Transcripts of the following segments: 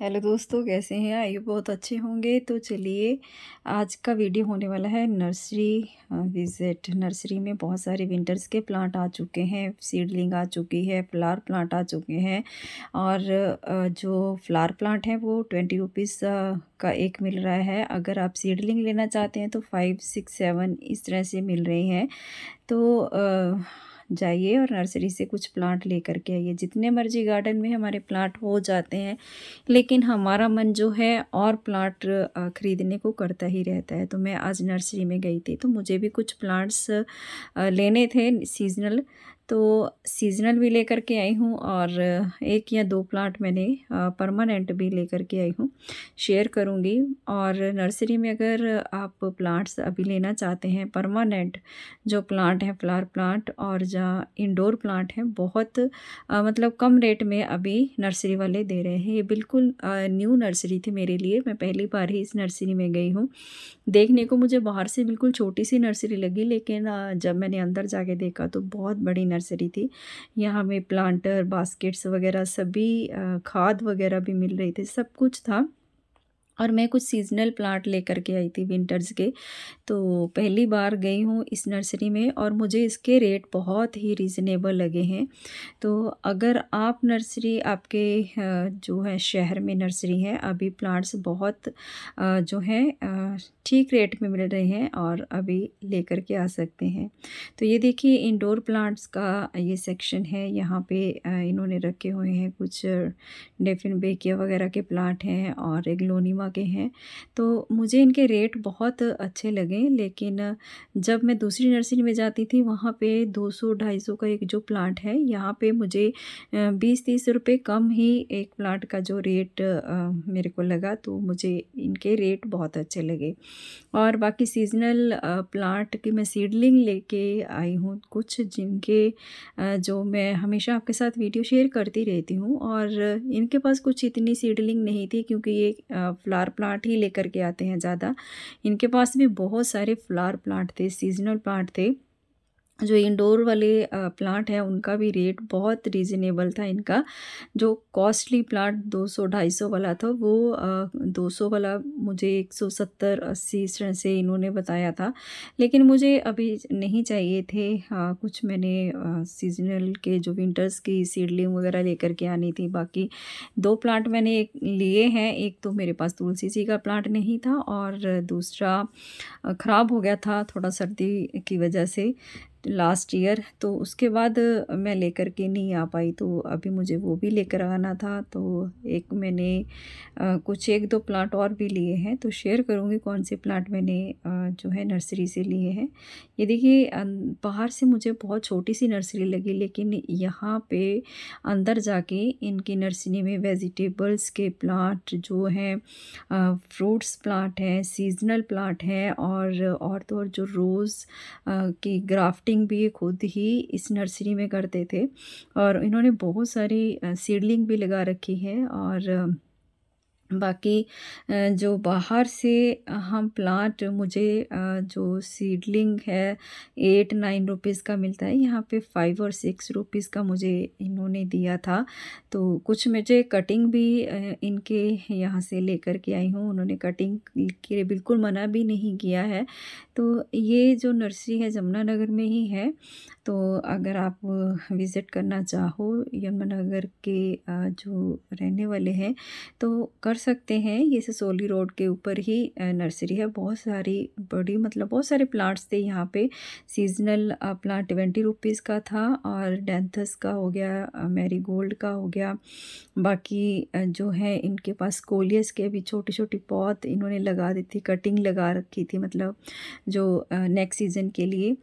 hello दोस्तों कैसे हैं आइए बहुत अच्छे होंगे तो चलिए आज का वीडियो होने वाला है नर्सरी विज़िट नर्सरी में बहुत सारे विंटर्स के प्लांट आ चुके हैं सीडलिंग आ चुकी है फ्लावर प्लांट आ चुके हैं और जो फ्लावर प्लांट है वो ट्वेंटी रुपीज़ का एक मिल रहा है अगर आप सीडलिंग लेना चाहते हैं तो फाइव सिक्स सेवन इस तरह से मिल रही हैं तो जाइए और नर्सरी से कुछ प्लांट लेकर के आइए जितने मर्जी गार्डन में हमारे प्लांट हो जाते हैं लेकिन हमारा मन जो है और प्लांट ख़रीदने को करता ही रहता है तो मैं आज नर्सरी में गई थी तो मुझे भी कुछ प्लांट्स लेने थे सीजनल तो सीजनल भी लेकर के आई हूँ और एक या दो प्लांट मैंने परमानेंट भी लेकर के आई हूँ शेयर करूँगी और नर्सरी में अगर आप प्लांट्स अभी लेना चाहते हैं परमानेंट जो प्लांट हैं फ्लावर प्लांट और जहाँ इंडोर प्लांट हैं बहुत आ, मतलब कम रेट में अभी नर्सरी वाले दे रहे हैं ये बिल्कुल आ, न्यू नर्सरी थी मेरे लिए मैं पहली बार ही इस नर्सरी में गई हूँ देखने को मुझे बाहर से बिल्कुल छोटी सी नर्सरी लगी लेकिन आ, जब मैंने अंदर जाके देखा तो बहुत बड़ी नर्सरी नर्सरी थी यहाँ हमें प्लांटर बास्केट्स वगैरह सभी खाद वगैरह भी मिल रही थी सब कुछ था और मैं कुछ सीजनल प्लांट लेकर के आई थी विंटर्स के तो पहली बार गई हूँ इस नर्सरी में और मुझे इसके रेट बहुत ही रिजनेबल लगे हैं तो अगर आप नर्सरी आपके जो है शहर में नर्सरी है अभी प्लांट्स बहुत जो है ठीक रेट में मिल रहे हैं और अभी लेकर के आ सकते हैं तो ये देखिए इंडोर प्लांट्स का ये सेक्शन है यहाँ पे इन्होंने रखे हुए हैं कुछ डेफिन बेकिया वगैरह के प्लांट हैं और एग्लोनिमा आगे हैं तो मुझे इनके रेट बहुत अच्छे लगे लेकिन जब मैं दूसरी नर्सरी में जाती थी वहाँ पे 200-250 का एक जो प्लांट है यहाँ पे मुझे बीस तीस रुपए कम ही एक प्लांट का जो रेट मेरे को लगा तो मुझे इनके रेट बहुत अच्छे लगे और बाकी सीजनल प्लांट की मैं सीडलिंग लेके आई हूँ कुछ जिनके जो मैं हमेशा आपके साथ वीडियो शेयर करती रहती हूँ और इनके पास कुछ इतनी सीडलिंग नहीं थी क्योंकि ये फ्लावर फ्लावर प्लांट ही लेकर के आते हैं ज़्यादा इनके पास भी बहुत सारे फ्लावर प्लांट थे सीजनल प्लांट थे जो इंडोर वाले प्लांट हैं उनका भी रेट बहुत रीज़नेबल था इनका जो कॉस्टली प्लांट 200 250 वाला था वो 200 वाला मुझे 170 80 सत्तर से इन्होंने बताया था लेकिन मुझे अभी नहीं चाहिए थे कुछ मैंने सीजनल के जो विंटर्स की सीडलिंग वगैरह लेकर के आनी थी बाकी दो प्लांट मैंने एक लिए हैं एक तो मेरे पास तुलसी जी का प्लांट नहीं था और दूसरा ख़राब हो गया था थोड़ा सर्दी की वजह से लास्ट ईयर तो उसके बाद मैं लेकर के नहीं आ पाई तो अभी मुझे वो भी लेकर आना था तो एक मैंने कुछ एक दो प्लांट और भी लिए हैं तो शेयर करूँगी कौन से प्लांट मैंने जो है नर्सरी से लिए हैं ये देखिए अं, बाहर से मुझे बहुत छोटी सी नर्सरी लगी लेकिन यहाँ पे अंदर जाके इनकी नर्सरी में वेजिटेबल्स के प्लांट जो हैं फ्रूट्स प्लांट हैं सीजनल प्लांट हैं और और तो और जो रोज़ की ग्राफ्ट कटिंग भी खुद ही इस नर्सरी में करते थे और इन्होंने बहुत सारी सीडलिंग भी लगा रखी है और बाकी जो बाहर से हम प्लांट मुझे जो सीडलिंग है एट नाइन रुपीज़ का मिलता है यहाँ पे फाइव और सिक्स रुपीज़ का मुझे इन्होंने दिया था तो कुछ मुझे कटिंग भी इनके यहाँ से लेकर के आई हूँ उन्होंने कटिंग के लिए बिल्कुल मना भी नहीं किया है तो ये जो नर्सरी है यमुनानगर में ही है तो अगर आप विज़िट करना चाहो यमुनानगर के जो रहने वाले हैं तो कर सकते हैं ये ससोली रोड के ऊपर ही नर्सरी है बहुत सारी बड़ी मतलब बहुत सारे प्लांट्स थे यहाँ पे सीजनल प्लांट ट्वेंटी रुपीज़ का था और डेंथस का हो गया मैरी गोल्ड का हो गया बाकी जो है इनके पास कोलियस के भी छोटी छोटी पौध इन्होंने लगा दी थी कटिंग लगा रखी थी मतलब जो नेक्स्ट सीज़न के लिए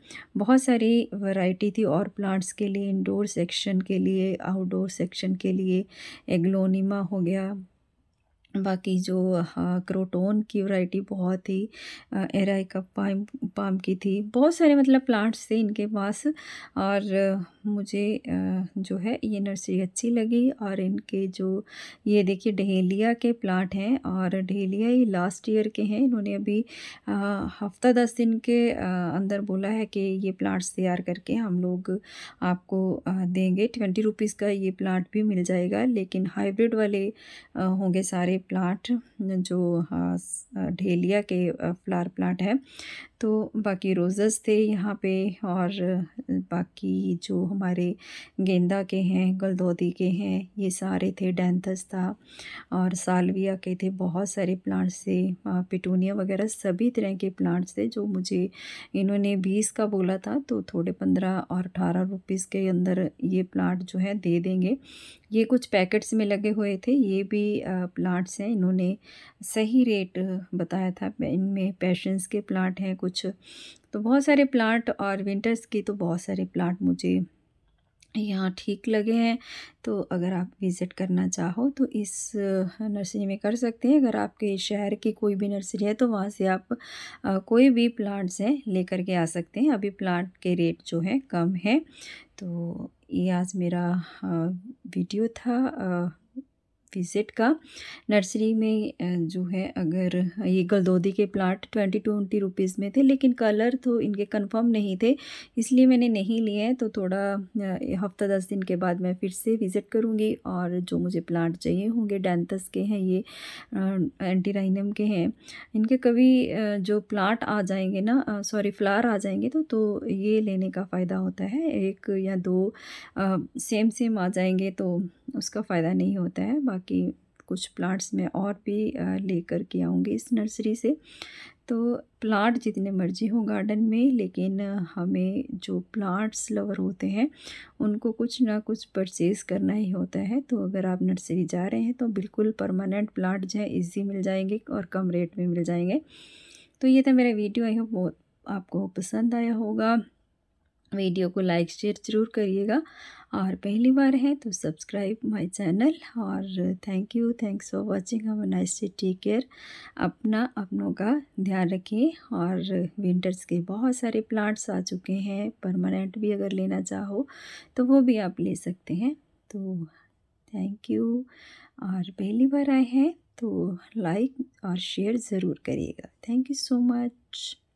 बहुत सारी वैरायटी थी और प्लांट्स के लिए इंडोर सेक्शन के लिए आउटडोर सेक्शन के लिए एग्लोनिमा हो गया बाकी जो हाँ क्रोटोन की वैरायटी बहुत ही एराइका पाम पाम की थी बहुत सारे मतलब प्लांट्स थे इनके पास और मुझे जो है ये नर्सरी अच्छी लगी और इनके जो ये देखिए डहेलिया के प्लांट हैं और डहेलिया ही लास्ट ईयर के हैं इन्होंने अभी हफ्ता दस दिन के अंदर बोला है कि ये प्लांट्स तैयार करके हम लोग आपको देंगे ट्वेंटी रुपीज़ का ये प्लांट भी मिल जाएगा लेकिन हाइब्रिड वाले होंगे सारे प्लांट जो हाँ, ढेलिया के फ्लावर प्लांट है तो बाकी रोज़ेस थे यहाँ पे और बाकी जो हमारे गेंदा के हैं गलदौदी के हैं ये सारे थे डेंथस था और सालविया के थे बहुत सारे प्लांट्स थे पिटूनिया वगैरह सभी तरह के प्लांट्स थे जो मुझे इन्होंने बीस का बोला था तो थोड़े पंद्रह और अठारह रुपीज़ के अंदर ये प्लांट जो है दे देंगे ये कुछ पैकेट्स में लगे हुए थे ये भी प्लांट्स हैं इन्होंने सही रेट बताया था इनमें पैशंस के प्लांट हैं कुछ तो बहुत सारे प्लांट और विंटर्स के तो बहुत सारे प्लांट मुझे यहाँ ठीक लगे हैं तो अगर आप विज़िट करना चाहो तो इस नर्सरी में कर सकते हैं अगर आपके शहर की कोई भी नर्सरी है तो वहाँ से आप कोई भी प्लांट्स हैं लेकर के आ सकते हैं अभी प्लांट के रेट जो हैं कम हैं तो ये आज मेरा वीडियो था विज़िट का नर्सरी में जो है अगर ये गलदोदी के प्लांट ट्वेंटी ट्वेंटी रुपीज़ में थे लेकिन कलर तो इनके कंफर्म नहीं थे इसलिए मैंने नहीं लिए हैं तो थोड़ा हफ्ता दस दिन के बाद मैं फिर से विज़िट करूँगी और जो मुझे प्लांट चाहिए होंगे डेंथस के हैं ये एंटीराइनम के हैं इनके कभी जो प्लांट आ जाएंगे ना सॉरी फ्लार आ जाएंगे तो तो ये लेने का फ़ायदा होता है एक या दो आ, सेम सेम आ जाएंगे तो उसका फ़ायदा नहीं होता है बाकी कि कुछ प्लांट्स मैं और भी ले कर के आऊँगी इस नर्सरी से तो प्लांट जितने मर्जी हो गार्डन में लेकिन हमें जो प्लांट्स लवर होते हैं उनको कुछ ना कुछ परचेज़ करना ही होता है तो अगर आप नर्सरी जा रहे हैं तो बिल्कुल परमानेंट प्लांट जो है ईजी मिल जाएंगे और कम रेट में मिल जाएंगे तो ये था मेरा वीडियो आई बहुत आपको पसंद आया होगा वीडियो को लाइक शेयर जरूर करिएगा और पहली बार है तो सब्सक्राइब माय चैनल और thank you thanks for watching हम नाइस से टेक केयर अपना अपनों का ध्यान रखें और विंटर्स के बहुत सारे प्लांट्स आ चुके हैं परमानेंट भी अगर लेना चाहो तो वो भी आप ले सकते हैं तो थैंक यू और पहली बार आए हैं तो लाइक और शेयर ज़रूर करिएगा थैंक यू सो मच